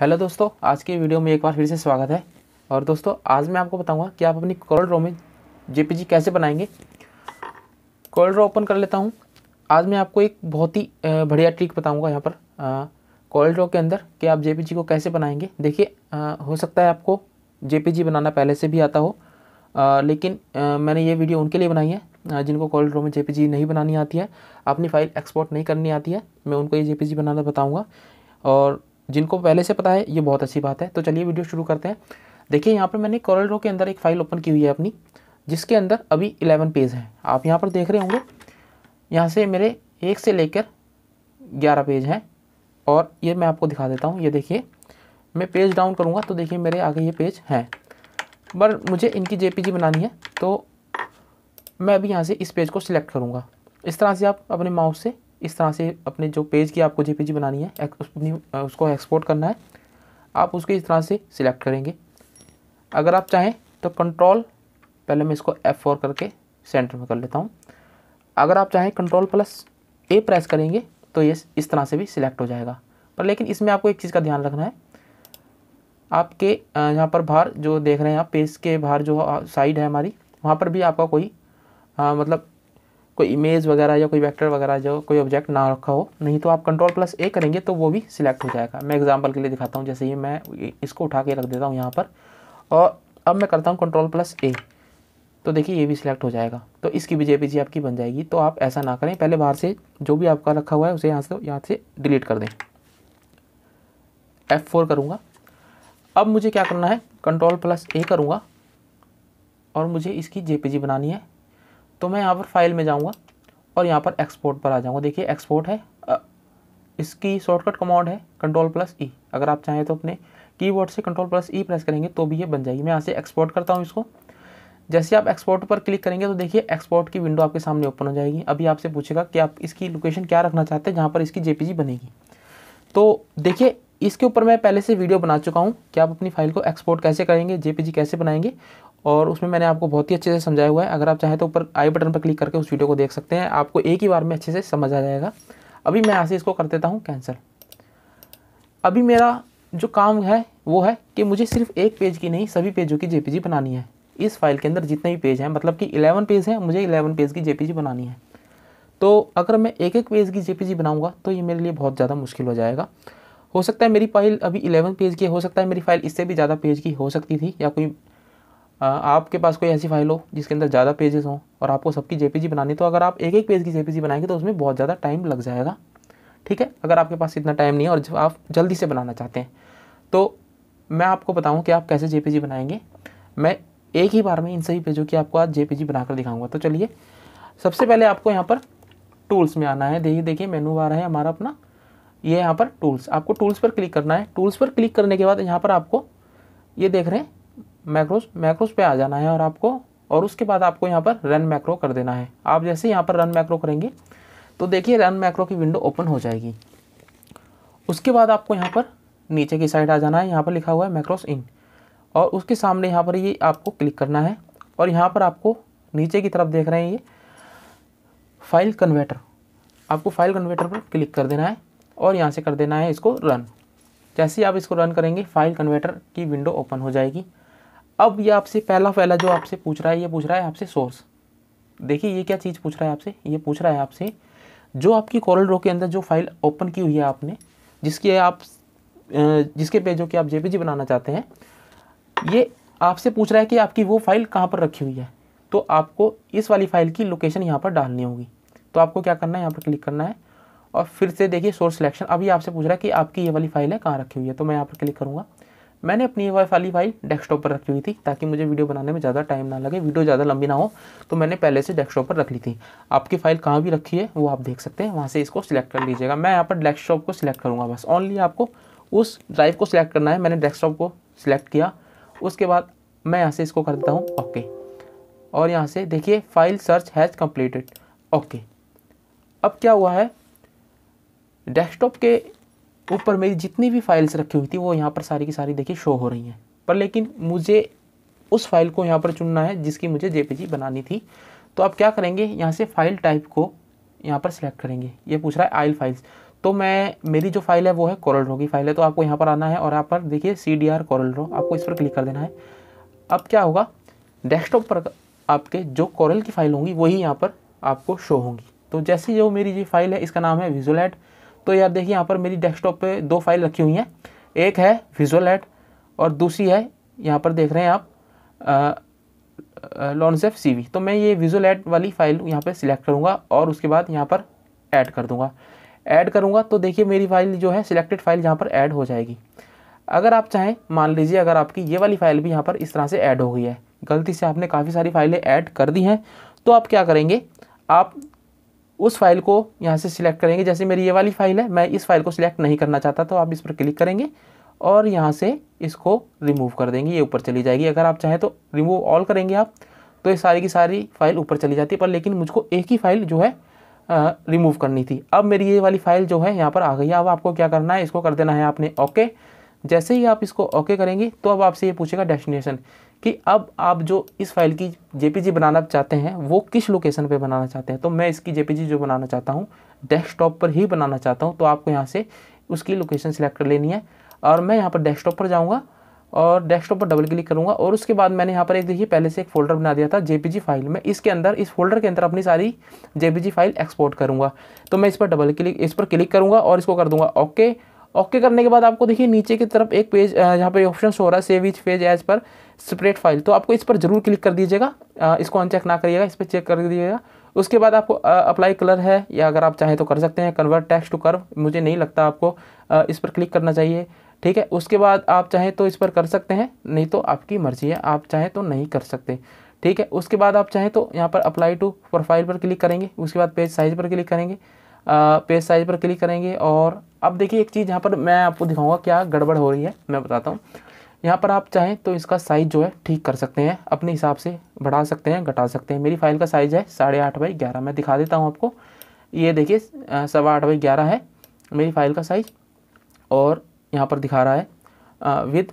hello दोस्तों आज की वीडियो में एक बार फिर से स्वागत है और दोस्तों आज मैं आपको बताऊंगा कि आप अपनी कॉल ड्रॉ में जेपीजी कैसे बनाएंगे कॉल ड्रॉ ओपन कर लेता हूं आज मैं आपको एक बहुत ही बढ़िया ट्रिक बताऊंगा यहां पर कॉल ड्रॉ के अंदर कि आप जेपीजी को कैसे बनाएंगे देखिए हो सकता है आपको जे बनाना पहले से भी आता हो आ, लेकिन आ, मैंने ये वीडियो उनके लिए बनाई है जिनको कॉल ड्रॉ में जे नहीं बनानी आती है अपनी फ़ाइल एक्सपोर्ट नहीं करनी आती है मैं उनको ये जे बनाना बताऊँगा और जिनको पहले से पता है ये बहुत अच्छी बात है तो चलिए वीडियो शुरू करते हैं देखिए यहाँ पर मैंने कॉरल ड्रो के अंदर एक फ़ाइल ओपन की हुई है अपनी जिसके अंदर अभी इलेवन पेज हैं आप यहाँ पर देख रहे होंगे यहाँ से मेरे एक से लेकर ग्यारह पेज हैं और ये मैं आपको दिखा देता हूँ ये देखिए मैं पेज डाउन करूँगा तो देखिए मेरे आगे ये पेज हैं पर मुझे इनकी जे बनानी है तो मैं अभी यहाँ से इस पेज को सिलेक्ट करूँगा इस तरह से आप अपने माउस से इस तरह से अपने जो पेज की आपको जेपीजी बनानी है अपनी उसको एक्सपोर्ट करना है आप उसको इस तरह से सिलेक्ट करेंगे अगर आप चाहें तो कंट्रोल पहले मैं इसको एफ फोर करके सेंटर में कर लेता हूँ अगर आप चाहें कंट्रोल प्लस ए प्रेस करेंगे तो ये इस तरह से भी सिलेक्ट हो जाएगा पर लेकिन इसमें आपको एक चीज़ का ध्यान रखना है आपके यहाँ पर बाहर जो देख रहे हैं आप पेज के बाहर जो साइड है हमारी वहाँ पर भी आपका कोई आ, मतलब कोई इमेज वगैरह या कोई वेक्टर वगैरह जो कोई ऑब्जेक्ट ना रखा हो नहीं तो आप कंट्रोल प्लस ए करेंगे तो वो भी सिलेक्ट हो जाएगा मैं एग्जांपल के लिए दिखाता हूँ जैसे ये मैं इसको उठा के रख देता हूँ यहाँ पर और अब मैं करता हूँ कंट्रोल प्लस ए तो देखिए ये भी सिलेक्ट हो जाएगा तो इसकी भी जेपीजी आपकी बन जाएगी तो आप ऐसा ना करें पहले बाहर से जो भी आपका रखा हुआ है उसे यहाँ से यहाँ से डिलीट कर दें एफ़ फोर करूँगा अब मुझे क्या करना है कंट्रोल प्लस ए करूँगा और मुझे इसकी जेपीजी बनानी है तो मैं यहाँ पर फाइल में जाऊँगा और यहाँ पर एक्सपोर्ट पर आ जाऊँगा देखिए एक्सपोर्ट है इसकी शॉर्टकट कमांड है कंट्रोल प्लस ई अगर आप चाहें तो अपने कीबोर्ड से कंट्रोल प्लस ई प्रेस करेंगे तो भी ये बन जाएगी मैं यहाँ से एक्सपोर्ट करता हूँ इसको जैसे आप एक्सपोर्ट पर क्लिक करेंगे तो देखिए एक्सपोर्ट की विंडो आपके सामने ओपन हो जाएगी अभी आपसे पूछेगा कि आप इसकी लोकेशन क्या रखना चाहते हैं जहाँ पर इसकी जेपीजी बनेगी तो देखिए इसके ऊपर मैं पहले से वीडियो बना चुका हूँ कि आप अपनी फाइल को एक्सपोर्ट कैसे करेंगे जेपीजी कैसे बनाएंगे और उसमें मैंने आपको बहुत ही अच्छे से समझाया हुआ है अगर आप चाहें तो ऊपर आई बटन पर क्लिक करके उस वीडियो को देख सकते हैं आपको एक ही बार में अच्छे से समझ आ जाएगा अभी मैं यहाँ से इसको कर देता हूँ कैंसिल अभी मेरा जो काम है वो है कि मुझे सिर्फ एक पेज की नहीं सभी पेजों की जेपीजी बनानी है इस फाइल के अंदर जितने भी पेज हैं मतलब कि 11 पेज हैं मुझे 11 पेज की जेपीजी बनानी है तो अगर मैं एक एक पेज की जेपीजी बनाऊंगा तो ये मेरे लिए बहुत ज़्यादा मुश्किल हो जाएगा हो सकता है मेरी फाइल अभी 11 पेज की हो सकता है मेरी फाइल इससे भी ज़्यादा पेज की हो सकती थी या कोई आपके पास कोई ऐसी फाइल हो जिसके अंदर ज़्यादा पेजेस हों और आपको सबकी जे पी बनानी तो अगर आप एक एक पेज की पी बनाएंगे तो उसमें बहुत ज़्यादा टाइम लग जाएगा ठीक है अगर आपके पास इतना टाइम नहीं है और जब आप जल्दी से बनाना चाहते हैं तो मैं आपको बताऊं कि आप कैसे जे बनाएंगे मैं एक ही बार में इन सभी पेजों की आपको आज जे बनाकर दिखाऊंगा तो चलिए सबसे पहले आपको यहाँ पर टूल्स में आना है देखिए देखिए मेनू आ रहा है हमारा अपना ये यहाँ पर टूल्स आपको टूल्स पर क्लिक करना है टूल्स पर क्लिक करने के बाद यहाँ पर आपको ये देख रहे हैं मैक्रोस मैक्रोस पे आ जाना है और आपको और उसके बाद आपको यहाँ पर रन मैक्रो कर देना है आप जैसे यहाँ पर रन मैक्रो करेंगे तो देखिए रन मैक्रो की विंडो ओपन हो जाएगी उसके बाद आपको यहाँ पर नीचे की साइड आ जाना है यहाँ पर लिखा हुआ है मैक्रोस इन और उसके सामने यहाँ पर ये आपको क्लिक करना है और यहाँ पर आपको नीचे की तरफ देख रहे हैं ये फाइल कन्वर्टर आपको फाइल कन्वर्टर पर क्लिक कर देना है और यहाँ से कर देना है इसको रन जैसे ही आप इसको रन करेंगे फाइल कन्वर्टर की विंडो ओपन हो जाएगी अब ये आपसे पहला पहला जो आपसे पूछ रहा है ये पूछ रहा है आपसे सोर्स देखिए ये क्या चीज़ पूछ रहा है आपसे ये पूछ रहा है आपसे जो आपकी कॉरल रो के अंदर जो फाइल ओपन की हुई है आपने जिसकी आप जिसके पेजों की आप जेपीजी बनाना चाहते हैं ये आपसे पूछ रहा है कि आपकी वो फाइल कहाँ पर रखी हुई है तो आपको इस वाली फाइल की लोकेशन यहाँ पर डालनी होगी तो आपको क्या करना है यहाँ पर क्लिक करना है और फिर से देखिए सोर्स सिलेक्शन अभी आपसे पूछ रहा है कि आपकी ये वाली फाइल है कहाँ रखी हुई है तो मैं यहाँ पर क्लिक करूँगा मैंने अपनी वाई वाली फाइल डेस्कटॉप पर रखी हुई थी ताकि मुझे वीडियो बनाने में ज़्यादा टाइम ना लगे वीडियो ज़्यादा लंबी ना हो तो मैंने पहले से डेस्कटॉप पर रख ली थी आपकी फाइल कहाँ भी रखी है वो आप देख सकते हैं वहाँ से इसको सिलेक्ट कर लीजिएगा मैं यहाँ पर डेस्कटॉप को सिलेक्ट करूँगा बस ऑनली आपको उस ड्राइव को सिलेक्ट करना है मैंने डेस्कटॉप को सिलेक्ट किया उसके बाद मैं यहाँ से इसको कर देता हूँ ओके और यहाँ से देखिए file search has completed okay अब क्या हुआ है डेस्कटॉप के ऊपर मेरी जितनी भी फाइल्स रखी हुई थी वो यहाँ पर सारी की सारी देखिए शो हो रही हैं पर लेकिन मुझे उस फाइल को यहाँ पर चुनना है जिसकी मुझे जे बनानी थी तो आप क्या करेंगे यहाँ से फाइल टाइप को यहाँ पर सिलेक्ट करेंगे ये पूछ रहा है आइल फाइल्स तो मैं मेरी जो फाइल है वो है कॉरल की फाइल है तो आपको यहाँ पर आना है और यहाँ पर देखिए C D R Corel draw आपको इस पर क्लिक कर देना है अब क्या होगा डेस्कटॉप पर आपके जो कॉरल की फाइल होंगी वही यहाँ पर आपको शो होंगी तो जैसे जो मेरी ये फाइल है इसका नाम है विजुलैट तो यार देखिए यहाँ पर मेरी डेस्कटॉप पे दो फाइल रखी हुई हैं एक है विजुअल एड और दूसरी है यहाँ पर देख रहे हैं आप लॉन्सेफ सी तो मैं ये विजुअल एड वाली फाइल यहाँ पर सिलेक्ट करूँगा और उसके बाद यहाँ पर ऐड कर दूँगा ऐड करूँगा तो देखिए मेरी फाइल जो है सिलेक्टेड फाइल यहाँ पर ऐड हो जाएगी अगर आप चाहें मान लीजिए अगर आपकी ये वाली फाइल भी यहाँ पर इस तरह से ऐड हो गई है गलती से आपने काफ़ी सारी फाइलें ऐड कर दी हैं तो आप क्या करेंगे आप उस फाइल को यहाँ से सिलेक्ट करेंगे जैसे मेरी ये वाली फाइल है मैं इस फाइल को सिलेक्ट नहीं करना चाहता तो आप इस पर क्लिक करेंगे और यहाँ से इसको रिमूव कर देंगे ये ऊपर चली जाएगी अगर आप चाहें तो रिमूव ऑल करेंगे आप तो ये सारी की सारी फाइल ऊपर चली जाती है पर लेकिन मुझको एक ही फाइल जो है रिमूव करनी थी अब मेरी ये वाली फाइल जो है यहाँ पर आ गई है अब आपको क्या करना है इसको कर देना है आपने ओके जैसे ही आप इसको ओके करेंगे तो अब आपसे ये पूछेगा डेस्टिनेशन कि अब आप जो इस फाइल की जेपीजी बनाना चाहते हैं वो किस लोकेशन पे बनाना चाहते हैं तो मैं इसकी जेपीजी जो बनाना चाहता हूँ डेस्कटॉप पर ही बनाना चाहता हूँ तो आपको यहाँ से उसकी लोकेशन सेलेक्ट कर लेनी है और मैं यहाँ पर डेस्कटॉप पर जाऊँगा और डेस्कटॉप पर डबल क्लिक करूँगा और उसके बाद मैंने यहाँ पर एक देखिए पहले से एक फोल्डर बना दिया था जे फाइल में इसके अंदर इस फोल्डर के अंदर अपनी सारी जे फाइल एक्सपोर्ट करूँगा तो मैं इस पर डबल क्लिक इस पर क्लिक करूँगा और इसको कर दूँगा ओके ओके करने के बाद आपको देखिए नीचे की तरफ एक पेज यहाँ पर ऑप्शन हो रहा है सेव इच पेज एज पर सेपरेट फाइल तो आपको इस पर जरूर क्लिक कर दीजिएगा इसको अनचेक ना करिएगा इस पर चेक कर दीजिएगा उसके बाद आपको अप्लाई कलर है या अगर आप चाहें तो कर सकते हैं कन्वर्ट टेक्स्ट टू कर्व मुझे नहीं लगता आपको इस पर क्लिक करना चाहिए ठीक है उसके बाद आप चाहें तो इस पर कर सकते हैं नहीं तो आपकी मर्ज़ी है आप चाहें तो नहीं कर सकते ठीक है उसके बाद आप चाहें तो यहाँ पर अप्लाई टू प्रोफाइल पर क्लिक करेंगे उसके बाद पेज साइज पर क्लिक करेंगे पेज साइज पर क्लिक करेंगे और अब देखिए एक चीज़ यहाँ पर मैं आपको दिखाऊंगा क्या गड़बड़ हो रही है मैं बताता हूँ यहाँ पर आप चाहें तो इसका साइज़ जो है ठीक कर सकते हैं अपने हिसाब से बढ़ा सकते हैं घटा सकते हैं मेरी फाइल का साइज़ है साढ़े आठ बाई ग्यारह मैं दिखा देता हूँ आपको ये देखिए सवा आठ बाई ग्यारह है मेरी फाइल का साइज़ और यहाँ पर दिखा रहा है विद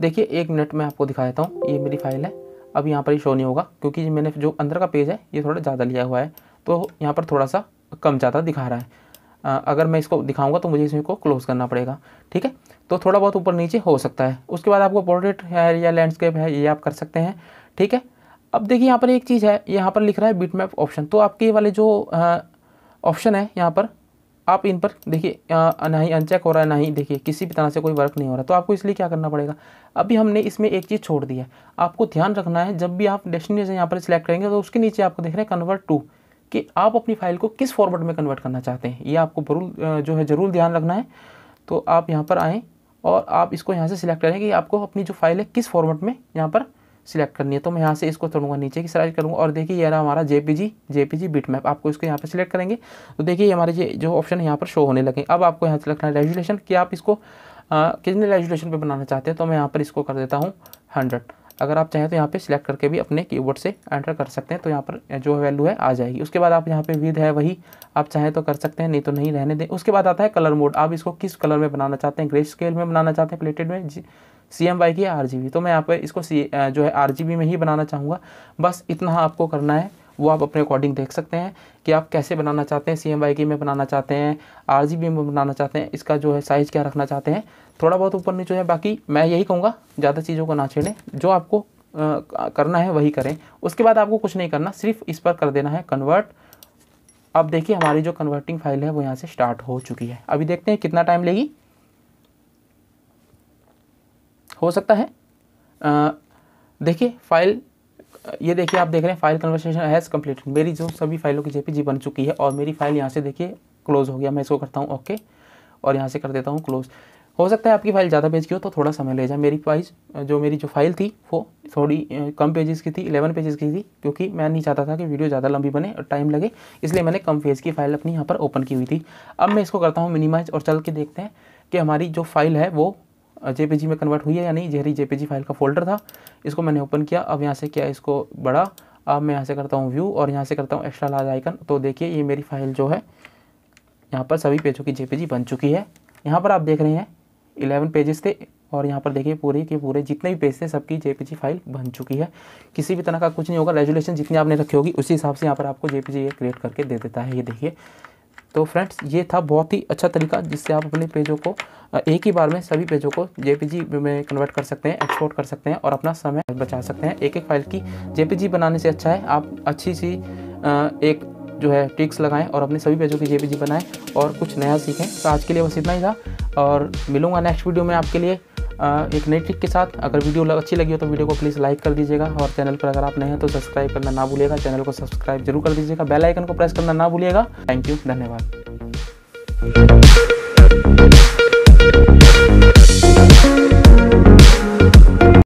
देखिए एक मिनट में आपको दिखा देता हूँ ये मेरी फाइल है अब यहाँ पर ही शो नहीं होगा क्योंकि मैंने जो अंदर का पेज है ये थोड़ा ज़्यादा लिया हुआ है तो यहाँ पर थोड़ा सा कम ज़्यादा दिखा रहा है आ, अगर मैं इसको दिखाऊंगा तो मुझे इसमें को क्लोज करना पड़ेगा ठीक है तो थोड़ा बहुत ऊपर नीचे हो सकता है उसके बाद आपको पोर्ट्रेट है या लैंडस्केप है ये आप कर सकते हैं ठीक है अब देखिए यहाँ पर एक चीज़ है यहाँ पर लिख रहा है बीट मैप ऑप्शन तो आपके वाले जो ऑप्शन है यहाँ पर आप इन पर देखिए ना ही अनचेक हो रहा है ना ही देखिए किसी भी तरह से कोई वर्क नहीं हो रहा तो आपको इसलिए क्या करना पड़ेगा अभी हमने इसमें एक चीज़ छोड़ दी है आपको ध्यान रखना है जब भी आप डेस्टिनेशन यहाँ पर सिलेक्ट करेंगे तो उसके नीचे आपको देख रहे हैं कन्वर्ट टू कि आप अपनी फाइल को किस फॉर्मेट में कन्वर्ट करना चाहते हैं ये आपको बरूल जो है ज़रूर ध्यान रखना है तो आप यहाँ पर आएँ और आप इसको यहाँ से सिलेक्ट करें कि आपको अपनी जो फाइल है किस फॉर्मेट में यहाँ पर सिलेक्ट करनी है तो मैं यहाँ से इसको तोड़ूंगा नीचे की सराइज करूँगा और देखिए ये रहा हमारा जी बीट मैप आपको इसको यहाँ पर सिलेक्ट करेंगे तो देखिए हमारे ये जो ऑप्शन यहाँ पर शो होने लगे अब आपको यहाँ से रखना है रेजुलेशन कि आप इसको कितने रेजुलेशन पर बनाना चाहते हैं तो मैं यहाँ पर इसको कर देता हूँ हंड्रेड अगर आप चाहें तो यहाँ पे सिलेक्ट करके भी अपने कीबोर्ड से एंटर कर सकते हैं तो यहाँ पर जो वैल्यू है आ जाएगी उसके बाद आप यहाँ पे विद है वही आप चाहें तो कर सकते हैं नहीं तो नहीं रहने दें उसके बाद आता है कलर मोड आप इसको किस कलर में बनाना चाहते हैं ग्रे स्केल में बनाना चाहते हैं प्लेटेड में C M Y K R G B तो मैं यहाँ पर इसको सी जो है आर जी बी में ही बनाना चाहूँगा बस इतना आपको करना है वो आप अपने अकॉर्डिंग देख सकते हैं कि आप कैसे बनाना चाहते हैं सी एम वाई की में बनाना चाहते हैं आर जी बी में बनाना चाहते हैं इसका जो है साइज़ क्या रखना चाहते हैं थोड़ा बहुत ऊपर नीचे है बाकी मैं यही कहूँगा ज़्यादा चीज़ों को ना छेड़ें जो आपको आ, करना है वही करें उसके बाद आपको कुछ नहीं करना सिर्फ इस पर कर देना है कन्वर्ट अब देखिए हमारी जो कन्वर्टिंग फाइल है वो यहाँ से स्टार्ट हो चुकी है अभी देखते हैं कितना टाइम लेगी हो सकता है देखिए फाइल ये देखिए आप देख रहे हैं फाइल कन्वर्सेशन हैज़ कम्प्लीट मेरी जो सभी फाइलों की जेपीजी बन चुकी है और मेरी फाइल यहाँ से देखिए क्लोज़ हो गया मैं इसको करता हूँ ओके और यहाँ से कर देता हूँ क्लोज़ हो सकता है आपकी फाइल ज़्यादा पेज की हो तो थोड़ा समय ले जाए मेरी वाइज जो मेरी जो फाइल थी वो थोड़ी कम पेजेस की थी इलेवन पेजेस की थी क्योंकि मैं नहीं चाहता था कि वीडियो ज़्यादा लंबी बने और टाइम लगे इसलिए मैंने कम पेज की फाइल अपनी यहाँ पर ओपन की हुई थी अब मैं इसको करता हूँ मिनिमाइज और चल के देखते हैं कि हमारी जो फाइल है वो जे में कन्वर्ट हुई है या नहीं जहरी जे फाइल का फोल्डर था इसको मैंने ओपन किया अब यहाँ से किया इसको बड़ा अब मैं यहाँ से करता हूँ व्यू और यहाँ से करता हूँ एक्स्ट्रा लाज आइकन तो देखिए ये मेरी फाइल जो है यहाँ पर सभी पेजों की जे बन चुकी है यहाँ पर आप देख रहे हैं इलेवन पेजेस थे और यहाँ पर देखिए पूरे के पूरे जितने भी पेज थे सबकी जेपीजी फाइल बन चुकी है किसी भी तरह का कुछ नहीं होगा रेजुलेशन जितनी आपने रखी होगी उसी हिसाब से यहाँ पर आपको जेपीजी ये क्रिएट करके दे देता है ये देखिए तो फ्रेंड्स ये था बहुत ही अच्छा तरीका जिससे आप अपने पेजों को एक ही बार में सभी पेजों को जे में कन्वर्ट कर सकते हैं एक्सपोर्ट कर सकते हैं और अपना समय बचा सकते हैं एक एक फाइल की जे बनाने से अच्छा है आप अच्छी सी एक जो है टिक्स लगाएं और अपने सभी पेजों की जेपीजी बनाएं और कुछ नया सीखें तो आज के लिए बस इतना ही था और मिलूंगा नेक्स्ट वीडियो में आपके लिए एक नई ट्रिक के साथ अगर वीडियो अच्छी लगी हो तो वीडियो को प्लीज़ लाइक कर दीजिएगा और चैनल पर अगर आप नए हैं तो सब्सक्राइब करना ना भूलिएगा चैनल को सब्सक्राइब जरूर कर दीजिएगा बेल आइकन को प्रेस करना ना भूलिएगा थैंक यू धन्यवाद